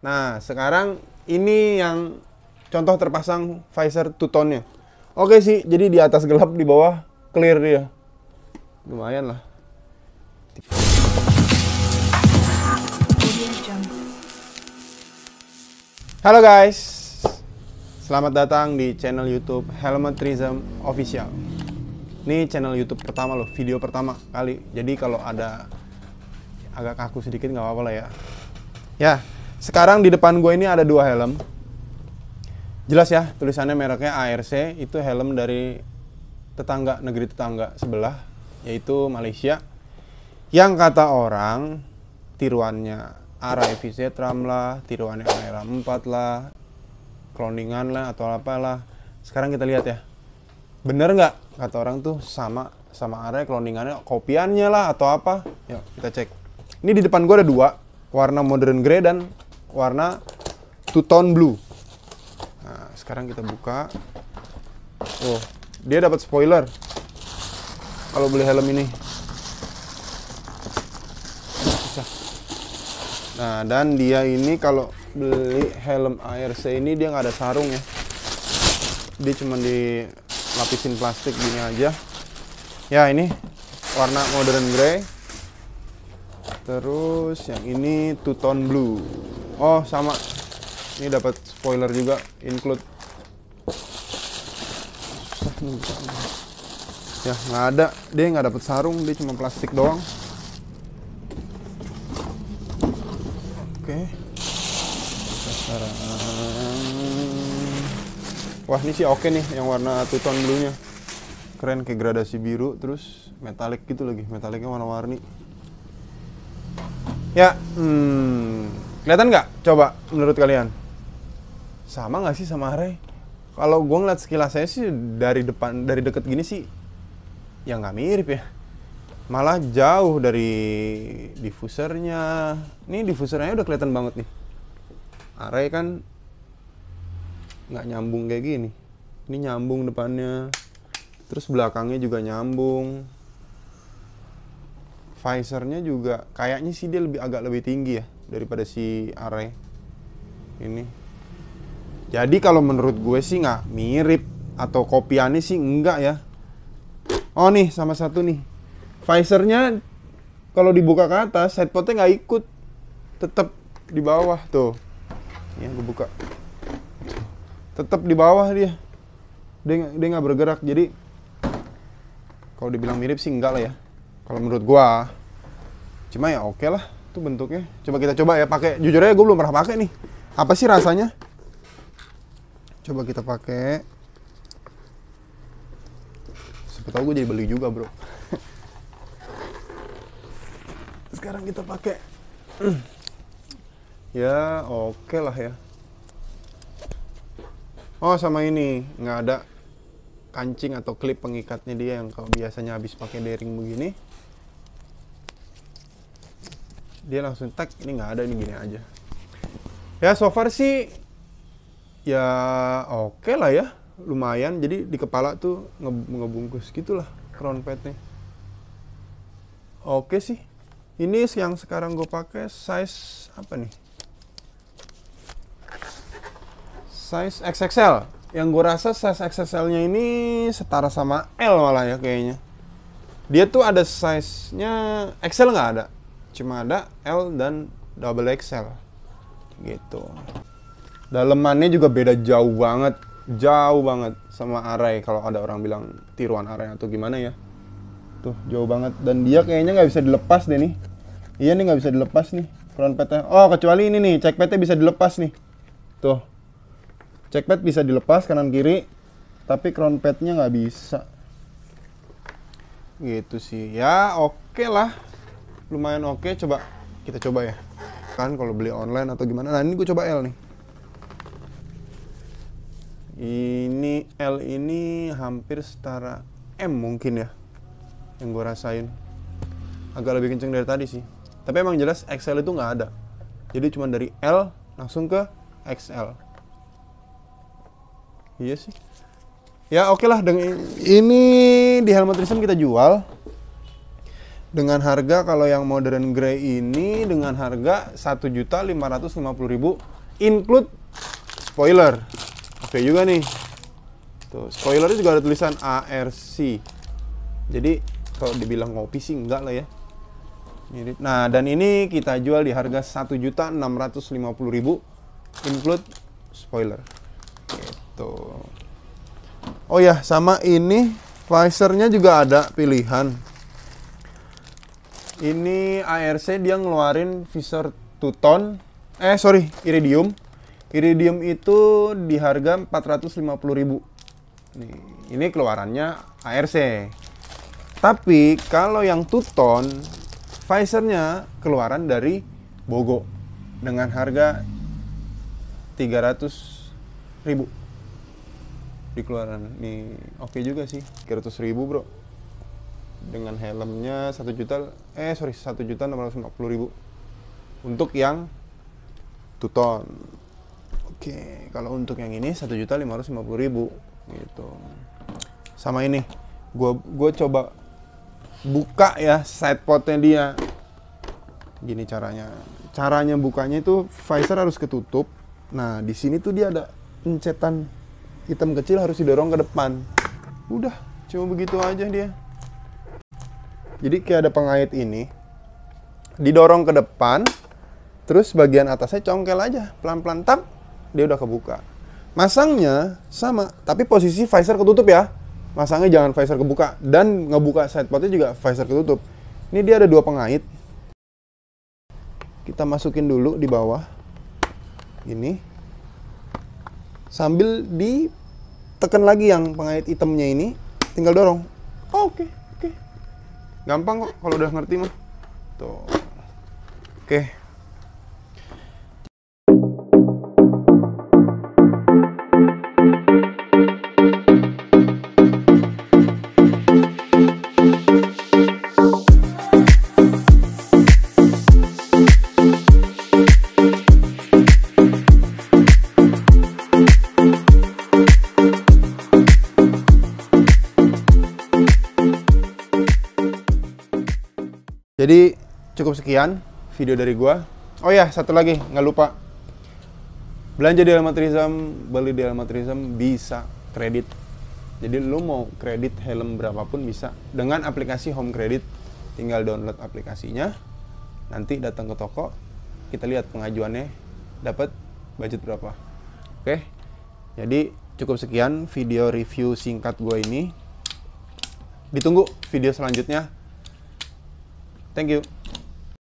Nah, sekarang ini yang contoh terpasang visor two tone-nya. Oke sih, jadi di atas gelap, di bawah clear dia. Lumayan lah. Halo guys, selamat datang di channel YouTube Helmetrism Official. Ini channel YouTube pertama loh, video pertama kali. Jadi kalau ada agak kaku sedikit nggak apa-apa lah ya. Ya, sekarang di depan gue ini ada dua helm. Jelas ya, tulisannya mereknya ARC, itu helm dari tetangga negeri tetangga sebelah yaitu Malaysia. Yang kata orang tiruannya Arrive Zetram lah, tiruannya Aera 4 lah, cloningan lah atau apalah. Sekarang kita lihat ya. Bener nggak kata orang tuh sama sama area cloningannya kopiannya lah atau apa? Yuk kita cek. Ini di depan gue ada dua warna modern grey dan warna two tone blue. Nah, sekarang kita buka. Oh, dia dapat spoiler. Kalau beli helm ini. Nah, dan dia ini kalau beli helm ARC ini dia nggak ada sarung ya. Dia cuma dilapisin plastik gini aja. Ya, ini warna modern grey. Terus yang ini two tone blue. Oh, sama. Ini dapat spoiler juga include. Ya, nggak ada. Dia nggak dapat sarung, dia cuma plastik doang. Oke. Wah, ini sih oke nih yang warna tuton blue-nya. Keren kayak gradasi biru terus metalik gitu lagi. Metaliknya warna-warni. Ya, hmm, Kelihatan nggak? Coba menurut kalian. Sama nggak sih sama Ray? Kalau gue ngeliat sekilasnya sih dari depan dari deket gini sih ya nggak mirip ya. Malah jauh dari diffusernya. Ini diffusernya udah kelihatan banget nih. Ray kan nggak nyambung kayak gini. Ini nyambung depannya. Terus belakangnya juga nyambung. Visornya juga kayaknya sih dia lebih agak lebih tinggi ya daripada si Are ini. Jadi kalau menurut gue sih nggak mirip atau kopiannya sih enggak ya. Oh nih sama satu nih. Pfizer-nya kalau dibuka ke atas headphone-nya nggak ikut, tetap di bawah tuh. Ya gue buka. Tetap di bawah dia. Dia dia nggak bergerak jadi kalau dibilang mirip sih enggak lah ya. Kalau menurut gue, cuma ya oke okay lah itu bentuknya coba kita coba ya pakai jujur aja gue belum pernah pakai nih apa sih rasanya coba kita pakai siapa tahu gue jadi beli juga bro sekarang kita pakai ya oke okay lah ya oh sama ini nggak ada kancing atau klip pengikatnya dia yang kalau biasanya habis pakai dering begini dia langsung tag ini nggak ada ini gini aja ya so far sih ya oke okay lah ya lumayan jadi di kepala tuh nge ngebungkus gitulah crown padnya oke okay sih ini yang sekarang gue pakai size apa nih size XXL yang gue rasa size XXL nya ini setara sama L malah ya kayaknya dia tuh ada size nya XL nggak ada cuma ada L dan double XL gitu dalemannya juga beda jauh banget jauh banget sama array. kalau ada orang bilang tiruan array atau gimana ya tuh jauh banget dan dia kayaknya nggak bisa dilepas deh nih iya nih nggak bisa dilepas nih front petnya oh kecuali ini nih cek petnya bisa dilepas nih tuh cek pet bisa dilepas kanan kiri tapi crown padnya nggak bisa gitu sih ya oke okay lah lumayan oke okay. coba kita coba ya kan kalau beli online atau gimana nah ini gue coba L nih ini L ini hampir setara M mungkin ya yang gue rasain agak lebih kenceng dari tadi sih tapi emang jelas XL itu nggak ada jadi cuma dari L langsung ke XL iya sih ya oke okay lah dengan ini di helmet Risen kita jual dengan harga kalau yang modern grey ini dengan harga ribu include spoiler. Oke juga nih. Tuh, spoilernya juga ada tulisan ARC. Jadi kalau dibilang kopi sih enggak lah ya. Mirip. Nah, dan ini kita jual di harga 1.650.000 include spoiler. Gitu. Oh ya, sama ini visornya juga ada pilihan ini ARC dia ngeluarin visor tuton Eh, sorry, iridium. Iridium itu di harga 450.000. Nih, ini keluarannya ARC. Tapi kalau yang tuton visornya keluaran dari Bogo dengan harga 300.000 di keluaran. Nih, oke okay juga sih, ribu Bro dengan helmnya satu juta eh sorry satu juta enam ratus lima puluh ribu untuk yang tuton oke kalau untuk yang ini satu juta lima ratus lima puluh ribu gitu sama ini gue gua coba buka ya side potnya dia gini caranya caranya bukanya itu visor harus ketutup nah di sini tuh dia ada pencetan hitam kecil harus didorong ke depan udah cuma begitu aja dia jadi kayak ada pengait ini. Didorong ke depan, terus bagian atasnya congkel aja, pelan-pelan tap, dia udah kebuka. Masangnya sama, tapi posisi visor ketutup ya. Masangnya jangan visor kebuka dan ngebuka side juga visor ketutup. Ini dia ada dua pengait. Kita masukin dulu di bawah. Ini. Sambil ditekan lagi yang pengait itemnya ini, tinggal dorong. Oke. Okay gampang kok kalau udah ngerti mah tuh oke okay. Jadi cukup sekian video dari gua. Oh ya, satu lagi nggak lupa. Belanja di Almatrizam, beli di Almatrizam bisa kredit. Jadi lo mau kredit helm berapapun bisa dengan aplikasi Home Credit. Tinggal download aplikasinya. Nanti datang ke toko, kita lihat pengajuannya dapat budget berapa. Oke. Jadi cukup sekian video review singkat gue ini. Ditunggu video selanjutnya. Thank you.